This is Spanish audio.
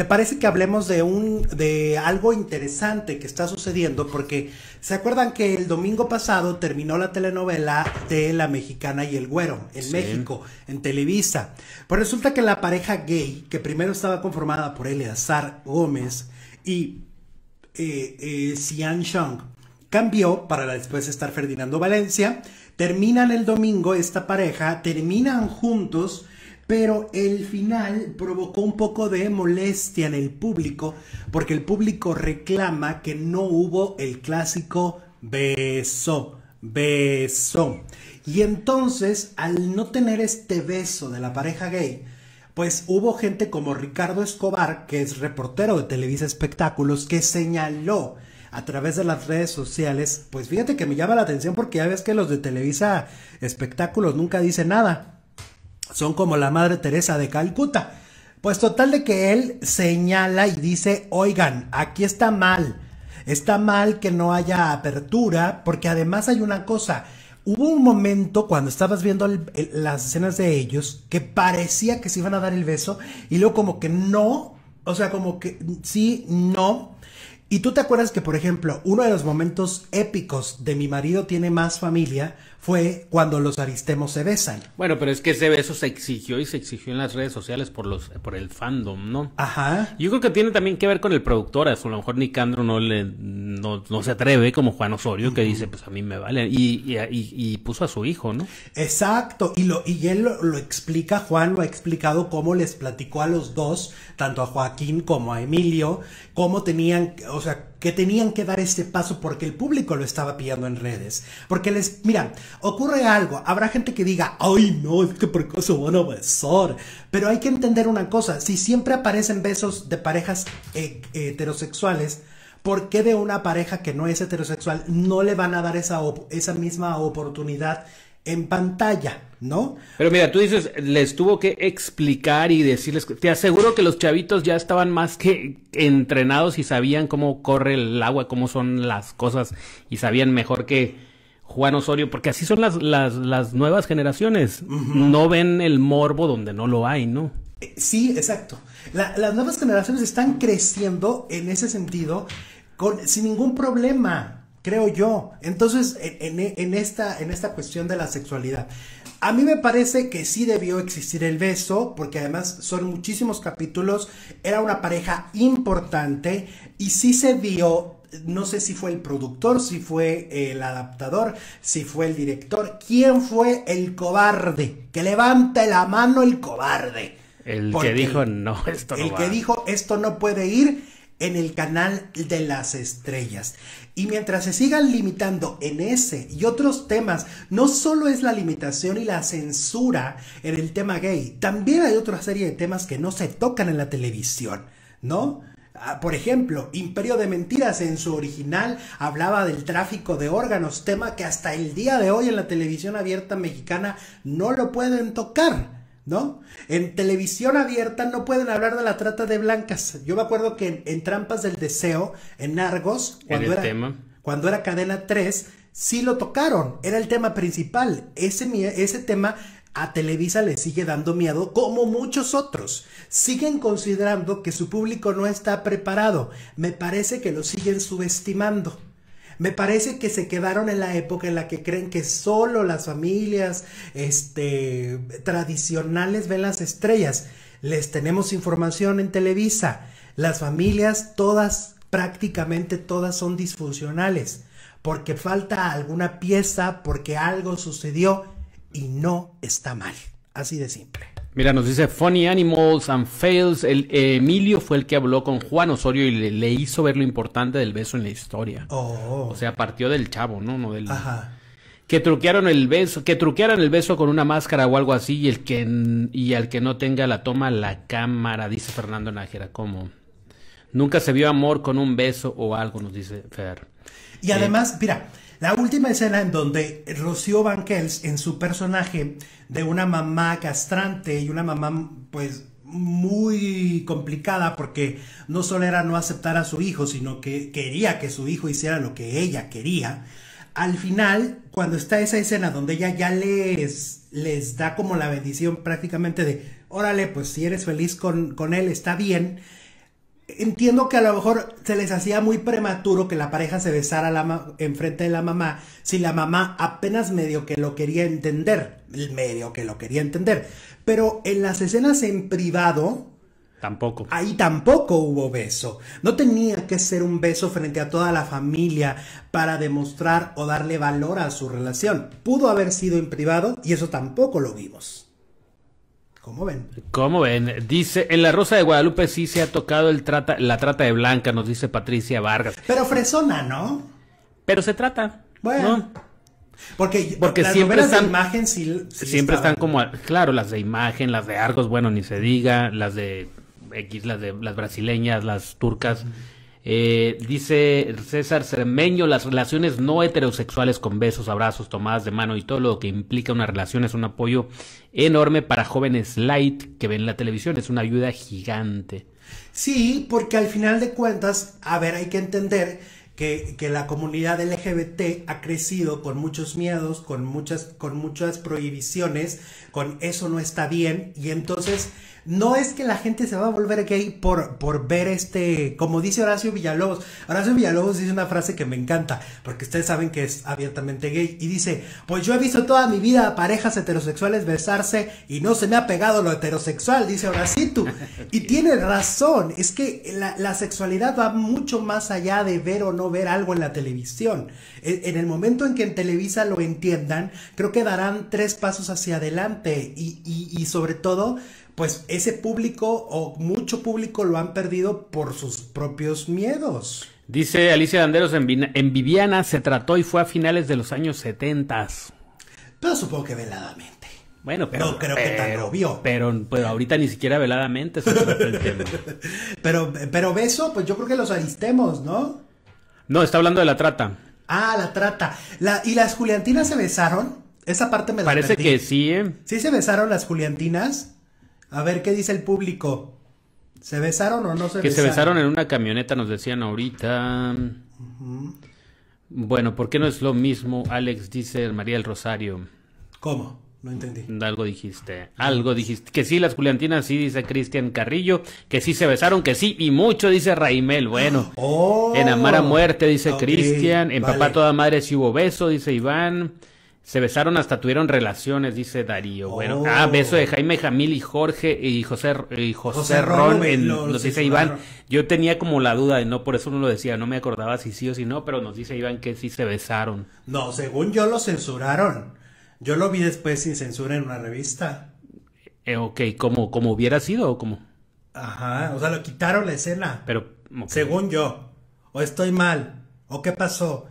¿Te parece que hablemos de un de algo interesante que está sucediendo? Porque se acuerdan que el domingo pasado terminó la telenovela de La Mexicana y el Güero en México, en Televisa. Pues resulta que la pareja gay, que primero estaba conformada por Eleazar Gómez y eh, Xian eh, cambió para después estar Ferdinando Valencia. Terminan el domingo esta pareja, terminan juntos pero el final provocó un poco de molestia en el público porque el público reclama que no hubo el clásico beso, beso. Y entonces, al no tener este beso de la pareja gay, pues hubo gente como Ricardo Escobar, que es reportero de Televisa Espectáculos, que señaló a través de las redes sociales, pues fíjate que me llama la atención porque ya ves que los de Televisa Espectáculos nunca dicen nada son como la Madre Teresa de Calcuta. Pues total de que él señala y dice, oigan, aquí está mal, está mal que no haya apertura, porque además hay una cosa, hubo un momento cuando estabas viendo las escenas de ellos que parecía que se iban a dar el beso y luego como que no, o sea, como que sí, no. Y tú te acuerdas que, por ejemplo, uno de los momentos épicos de mi marido tiene más familia fue cuando los aristemos se besan. Bueno, pero es que ese beso se exigió y se exigió en las redes sociales por los por el fandom, ¿no? Ajá. Yo creo que tiene también que ver con el productor, a lo mejor Nicandro no le no, no se atreve, como Juan Osorio, que dice, pues a mí me vale, y, y, puso a su hijo, ¿no? Exacto, y, lo, y él lo, explica, Juan lo ha explicado cómo les platicó a los dos, tanto a Joaquín como a Emilio, cómo tenían, o sea, que tenían que dar este paso porque el público lo estaba pillando en redes. Porque les, mira, ocurre algo, habrá gente que diga, ay no, es que por qué se van Pero hay que entender una cosa, si siempre aparecen besos de parejas heterosexuales, ¿Por qué de una pareja que no es heterosexual no le van a dar esa, esa misma oportunidad en pantalla, ¿no? Pero mira, tú dices, les tuvo que explicar y decirles, te aseguro que los chavitos ya estaban más que entrenados y sabían cómo corre el agua, cómo son las cosas y sabían mejor que Juan Osorio, porque así son las, las, las nuevas generaciones, no ven el morbo donde no lo hay, ¿no? Sí, exacto. las nuevas generaciones están creciendo en ese sentido sin ningún problema, creo yo. Entonces, en, esta, en esta cuestión de la sexualidad. A mí me parece que sí debió existir el beso, porque además son muchísimos capítulos, era una pareja importante y sí se vio, no sé si fue el productor, si fue el adaptador, si fue el director, quién fue el cobarde, que levanta la mano el cobarde. El que dijo no, esto no El que dijo esto no puede ir en el canal de las estrellas. Y mientras se sigan limitando en ese y otros temas, no solo es la limitación y la censura en el tema gay, también hay otra serie de temas que no se tocan en la televisión, ¿no? Ah, por ejemplo, Imperio de Mentiras en su original hablaba del tráfico de órganos, tema que hasta el día de hoy en la televisión abierta mexicana no lo pueden tocar. ¿no? En televisión abierta no pueden hablar de la trata de blancas. Yo me acuerdo que en, Trampas del Deseo, en Argos, cuando, era, cuando era cadena 3, sí lo tocaron, era el tema principal. Ese, ese tema a Televisa le sigue dando miedo como muchos otros. Siguen considerando que su público no está preparado. Me parece que lo siguen subestimando. Me parece que se quedaron en la época en la que creen que solo las familias este, tradicionales ven las estrellas. Les tenemos información en Televisa. Las familias, todas, prácticamente todas son disfuncionales, porque falta alguna pieza, porque algo sucedió y no está mal. Así de simple. Mira, nos dice Funny Animals and Fails. El, eh, Emilio fue el que habló con Juan Osorio y le, hizo ver lo importante del beso en la historia. Oh. O sea, partió del chavo, ¿no? no del, Ajá. Que truquearon el beso, que truquearan el beso con una máscara o algo así y el que y al que no tenga la toma la cámara, dice Fernando Nájera, ¿cómo? Nunca se vio amor con un beso o algo, nos dice Fer. Y eh, además, mira, la última escena en donde Rocío Banquels, en su personaje de una mamá castrante y una mamá, pues, muy complicada porque no solo era no aceptar a su hijo, sino que quería que su hijo hiciera lo que ella quería. Al final, cuando está esa escena donde ella ya les, les da como la bendición prácticamente de, órale, pues si eres feliz con, con él, está bien entiendo que a lo mejor se les hacía muy prematuro que la pareja se besara en frente de la mamá si la mamá apenas medio que lo quería entender, medio que lo quería entender. Pero en las escenas en privado... Tampoco. Ahí tampoco hubo beso. No tenía que ser un beso frente a toda la familia para demostrar o darle valor a su relación. Pudo haber sido en privado y eso tampoco lo vimos. ¿Cómo ven? ven? Dice, en La Rosa de Guadalupe sí se ha tocado el trata, la trata de blanca, nos dice Patricia Vargas. Pero fresona, ¿no? Pero se trata. Bueno. Porque, Porque siempre están, imagen siempre están como, claro, las de imagen, las de Argos, bueno, ni se diga, las de X, las de las brasileñas, las turcas. Eh, dice César Cermeño, las relaciones no heterosexuales con besos, abrazos, tomadas de mano y todo lo que implica una relación es un apoyo enorme para jóvenes light que ven la televisión, es una ayuda gigante. Sí, porque al final de cuentas, a ver, hay que entender que, que, la comunidad LGBT ha crecido con muchos miedos, con muchas, con muchas prohibiciones, con eso no está bien, y entonces no es que la gente se va a volver gay por, por ver este, como dice Horacio Villalobos. Horacio Villalobos dice una frase que me encanta, porque ustedes saben que es abiertamente gay, y dice, pues yo he visto toda mi vida parejas heterosexuales besarse y no se me ha pegado lo heterosexual, dice Horacio Y tiene razón, es que la, sexualidad va mucho más allá de ver o no ver algo en la televisión. E, en, el momento en que en Televisa lo entiendan, creo que darán tres pasos hacia adelante y, y, y sobre todo pues ese público o mucho público lo han perdido por sus propios miedos. Dice Alicia Danderos, en, Viviana se trató y fue a finales de los años 70. Pero supongo que veladamente. Bueno, pero. No creo que tan obvio. Pero, pero ahorita ni siquiera veladamente pero, pero beso, pues yo creo que los alistemos, ¿no? No, está hablando de la trata. Ah, la trata. La, ¿Y las Juliantinas se besaron? Esa parte me la Parece que sí, ¿eh? Sí se besaron las Juliantinas. A ver qué dice el público. ¿Se besaron o no se besaron? Que se besaron en una camioneta, nos decían ahorita. Bueno, ¿por qué no es lo mismo, Alex? Dice María del Rosario. ¿Cómo? No entendí. Algo dijiste, algo dijiste. Que sí, las Juliantinas, sí, dice Cristian Carrillo. Que sí se besaron, que sí, y mucho, dice Raimel. Bueno, oh. en amar a muerte, dice Cristian. En papá toda madre sí hubo beso, dice Iván. Se besaron hasta tuvieron relaciones, dice Darío. Bueno, oh. ah, beso de Jaime Jamil y Jorge y José, José, nos dice Iván. Yo tenía como la duda de no, por eso no lo decía, no me acordaba si sí o si no, pero nos dice Iván que sí se besaron. No, según yo lo censuraron. Yo lo vi después sin censura en una revista. Eh, ok, como, como hubiera sido o como. Ajá, o sea, lo quitaron la escena. Pero. Según yo. O estoy mal. ¿O qué pasó?